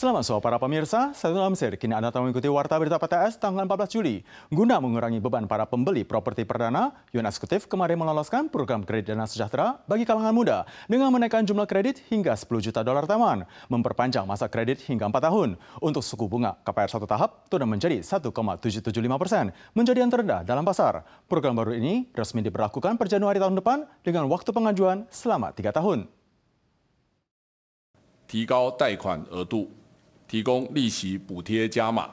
Selamat sore para pemirsa, saya Tuan Amsir. Kini Anda telah mengikuti Warta Berita PTS tanggal 14 Juli. Guna mengurangi beban para pembeli properti perdana, Yuan Eksekutif kemarin meloloskan program kredit dana sejahtera bagi kalangan muda dengan menaikkan jumlah kredit hingga 10 juta dolar taman, memperpanjang masa kredit hingga 4 tahun. Untuk suku bunga KPR satu tahap turun menjadi 1,775 persen, menjadi yang terendah dalam pasar. Program baru ini resmi diberlakukan per Januari tahun depan dengan waktu pengajuan selama 3 tahun. 提高贷款额度。提供利息补贴、加码、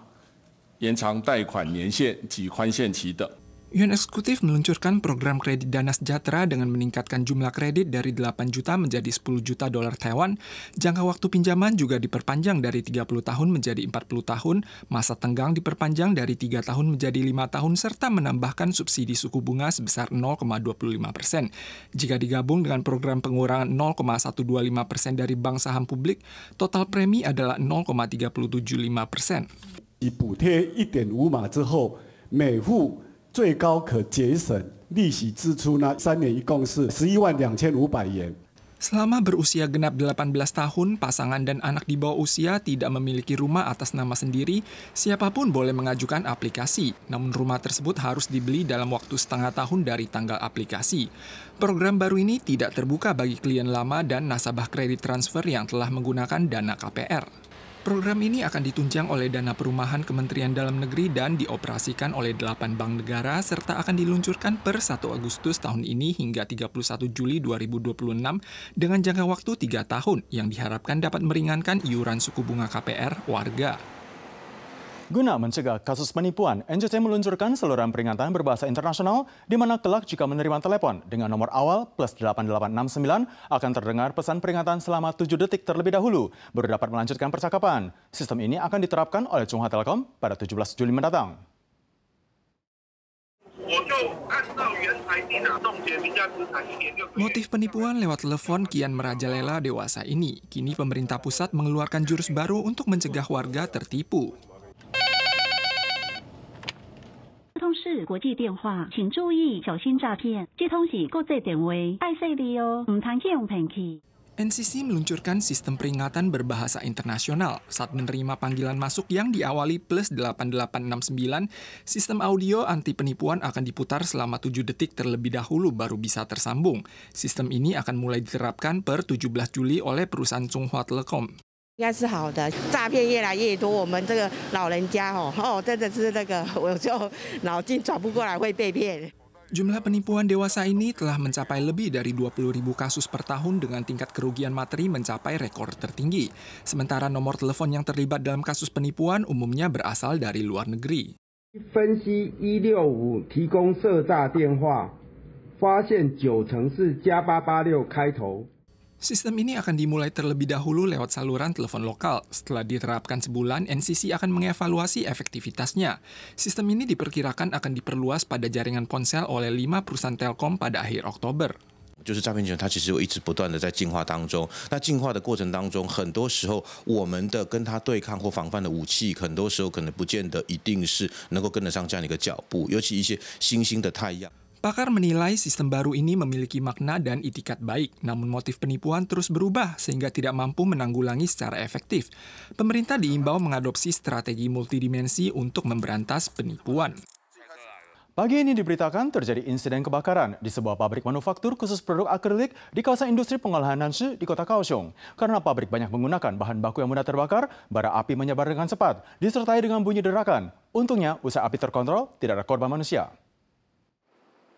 延长贷款年限及宽限期等。Yuan Eksekutif meluncurkan program kredit dana sejahtera dengan meningkatkan jumlah kredit dari 8 juta menjadi 10 juta dolar Taiwan. Jangka waktu pinjaman juga diperpanjang dari 30 tahun menjadi 40 tahun, masa tenggang diperpanjang dari 3 tahun menjadi 5 tahun, serta menambahkan subsidi suku bunga sebesar 0,25 persen. Jika digabung dengan program pengurangan 0,125 persen dari bank saham publik, total premi adalah 0,375 persen. 最高可节省利息支出呢，三年一共是十一万两千五百元。Selama berusia genap 18 tahun, pasangan dan anak di bawah usia tidak memiliki rumah atas nama sendiri, siapapun boleh mengajukan aplikasi. Namun rumah tersebut harus dibeli dalam waktu setengah tahun dari tanggal aplikasi. Program baru ini tidak terbuka bagi klien lama dan nasabah kredit transfer yang telah menggunakan dana KPR. Program ini akan ditunjang oleh dana perumahan Kementerian Dalam Negeri dan dioperasikan oleh 8 bank negara serta akan diluncurkan per 1 Agustus tahun ini hingga 31 Juli 2026 dengan jangka waktu 3 tahun yang diharapkan dapat meringankan iuran suku bunga KPR warga. Guna mencegah kasus penipuan, NCC meluncurkan saluran peringatan berbahasa internasional di mana kelak jika menerima telepon dengan nomor awal plus 8869 akan terdengar pesan peringatan selama 7 detik terlebih dahulu baru dapat melanjutkan percakapan. Sistem ini akan diterapkan oleh Chungha Telkom pada 17 Juli mendatang. Motif penipuan lewat telepon kian merajalela dewasa ini. Kini pemerintah pusat mengeluarkan jurus baru untuk mencegah warga tertipu. 市国际电话，请注意小心诈骗。这通是国际电话，爱说你哦，唔通去用骗去。NCC meluncurkan sistem peringatan berbahasa internasional saat menerima panggilan masuk yang diawali plus 8869, sistem audio anti penipuan akan diputar selama 7 detik terlebih dahulu baru bisa tersambung. Sistem ini akan mulai diterapkan per 17 Juli oleh perusahaan Chunghwa Telecom. 应该是好的，诈骗越来越多，我们这个老人家哦哦，真的是那个，我就脑筋转不过来会被骗。Jumlah penipuan dewasa ini telah mencapai lebih dari 20 ribu kasus per tahun dengan tingkat kerugian materi mencapai rekor tertinggi. Sementara nomor telepon yang terlibat dalam kasus penipuan umumnya berasal dari luar negeri. 分析165 Sistem ini akan dimulai terlebih dahulu lewat saluran telepon lokal. Setelah diterapkan sebulan, NCC akan mengevaluasi efektivitasnya. Sistem ini diperkirakan akan diperluas pada jaringan ponsel oleh lima perusahaan Telkom pada akhir Oktober. 就是诈骗集团，它其实有一直不断的在进化当中。那进化的过程当中，很多时候我们的跟它对抗或防范的武器，很多时候可能不见得一定是能够跟得上这样的一个脚步，尤其一些新兴的太阳。Pakar menilai sistem baru ini memiliki makna dan itikat baik, namun motif penipuan terus berubah sehingga tidak mampu menanggulangi secara efektif. Pemerintah diimbau mengadopsi strategi multidimensi untuk memberantas penipuan. Pagi ini diberitakan terjadi insiden kebakaran di sebuah pabrik manufaktur khusus produk akrilik di kawasan industri pengolahan nansu di kota Kaohsiung. Karena pabrik banyak menggunakan bahan baku yang mudah terbakar, bara api menyebar dengan cepat, disertai dengan bunyi derakan. Untungnya, usaha api terkontrol, tidak ada korban manusia.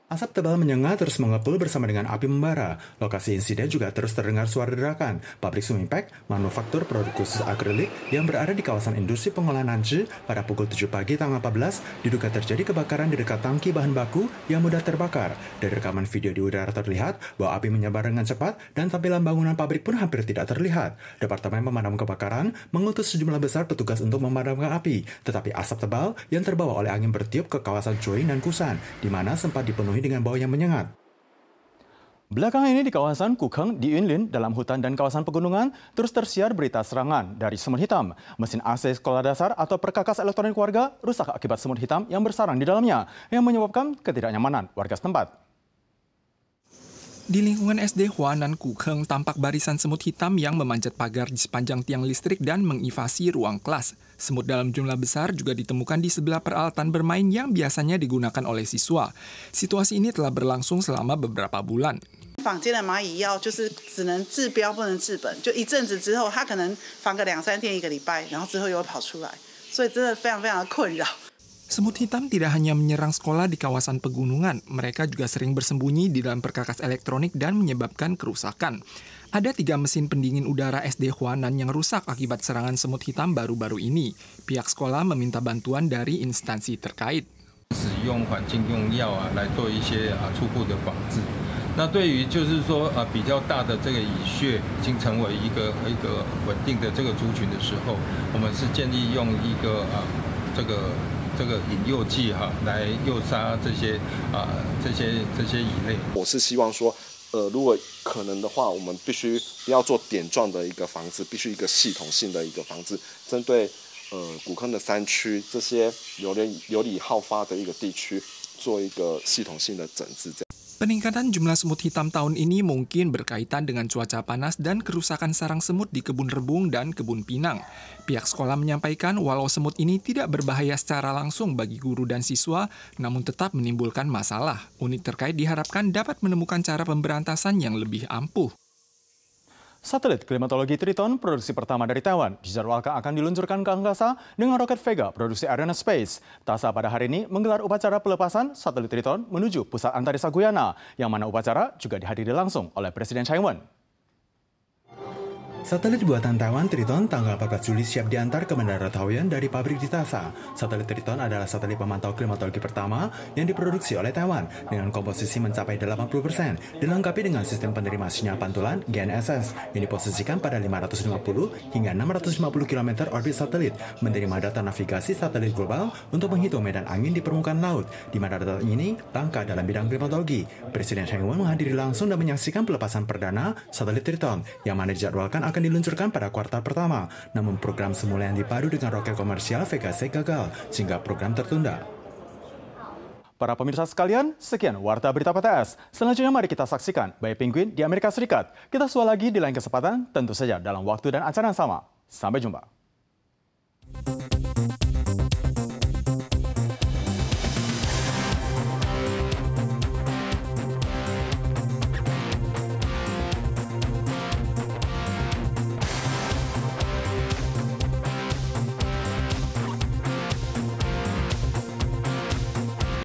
Asap tebal menyengat terus mengepul bersama dengan api membara. Lokasi insiden juga terus terdengar suara derakan. Pabrik Pack, manufaktur produk khusus akrilik yang berada di kawasan industri pengolahan Nanji pada pukul 7 pagi tanggal 14 diduga terjadi kebakaran di dekat tangki bahan baku yang mudah terbakar. Dari rekaman video di udara terlihat bahwa api menyebar dengan cepat dan tampilan bangunan pabrik pun hampir tidak terlihat. Departemen Pemadam Kebakaran mengutus sejumlah besar petugas untuk memadamkan api, tetapi asap tebal yang terbawa oleh angin bertiup ke kawasan Choi dan Kusan, di mana sempat dipenuhi dipenuhi dengan bau yang menyengat. Belakangan ini di kawasan Kukeng di Yunlin dalam hutan dan kawasan pegunungan terus tersiar berita serangan dari semut hitam. Mesin AC sekolah dasar atau perkakas elektronik warga rusak akibat semut hitam yang bersarang di dalamnya yang menyebabkan ketidaknyamanan warga setempat. Di lingkungan SD Huanan Kukeng tampak barisan semut hitam yang memanjat pagar di sepanjang tiang listrik dan menginvasi ruang kelas. Semut dalam jumlah besar juga ditemukan di sebelah peralatan bermain yang biasanya digunakan oleh siswa. Situasi ini telah berlangsung selama beberapa bulan. Semut hitam tidak hanya menyerang sekolah di kawasan pegunungan, mereka juga sering bersembunyi di dalam perkakas elektronik dan menyebabkan kerusakan. Ada tiga mesin pendingin udara SD Huanan yang rusak akibat serangan semut hitam baru-baru ini. Pihak sekolah meminta bantuan dari instansi terkait. 使用环境用药啊，来做一些啊初步的防治。那对于就是说啊比较大的这个蚁穴已经成为一个一个稳定的这个族群的时候，我们是建议用一个啊这个这个引诱剂哈，来诱杀这些啊这些这些蚁类。我是希望说，呃，如果可能的话，我们必须不要做点状的一个防治，必须一个系统性的一个防治，针对呃古坑的山区这些有点有理好发的一个地区，做一个系统性的整治。这 Peningkatan jumlah semut hitam tahun ini mungkin berkaitan dengan cuaca panas dan kerusakan sarang semut di kebun rebung dan kebun pinang. Pihak sekolah menyampaikan walau semut ini tidak berbahaya secara langsung bagi guru dan siswa, namun tetap menimbulkan masalah. Unit terkait diharapkan dapat menemukan cara pemberantasan yang lebih ampuh. Satelit klimatologi Triton, produksi pertama dari Taiwan, dijadwalkan akan diluncurkan ke angkasa dengan roket Vega produksi Arena Space. TASA pada hari ini menggelar upacara pelepasan satelit Triton menuju pusat antariksa Guyana, yang mana upacara juga dihadiri langsung oleh Presiden Taiwan. ing Satelit buatan Taiwan Triton tanggal 14 Juli siap diantar ke Bandara Taoyuan dari pabrik di Tasa. Satelit Triton adalah satelit pemantau klimatologi pertama yang diproduksi oleh Taiwan dengan komposisi mencapai 80%, dilengkapi dengan sistem penerima sinyal pantulan GNSS yang diposisikan pada 550 hingga 650 km orbit satelit, menerima data navigasi satelit global untuk menghitung medan angin di permukaan laut, di mana data ini langka dalam bidang klimatologi. Presiden Taiwan menghadiri langsung dan menyaksikan pelepasan perdana satelit Triton yang mana dijadwalkan akan diluncurkan pada kuartal pertama, namun program semula yang dipadu dengan roket komersial VKC gagal, sehingga program tertunda. Para pemirsa sekalian, sekian Warta Berita PTS. Selanjutnya mari kita saksikan Bayi Penguin di Amerika Serikat. Kita sua lagi di lain kesempatan, tentu saja dalam waktu dan acara yang sama. Sampai jumpa.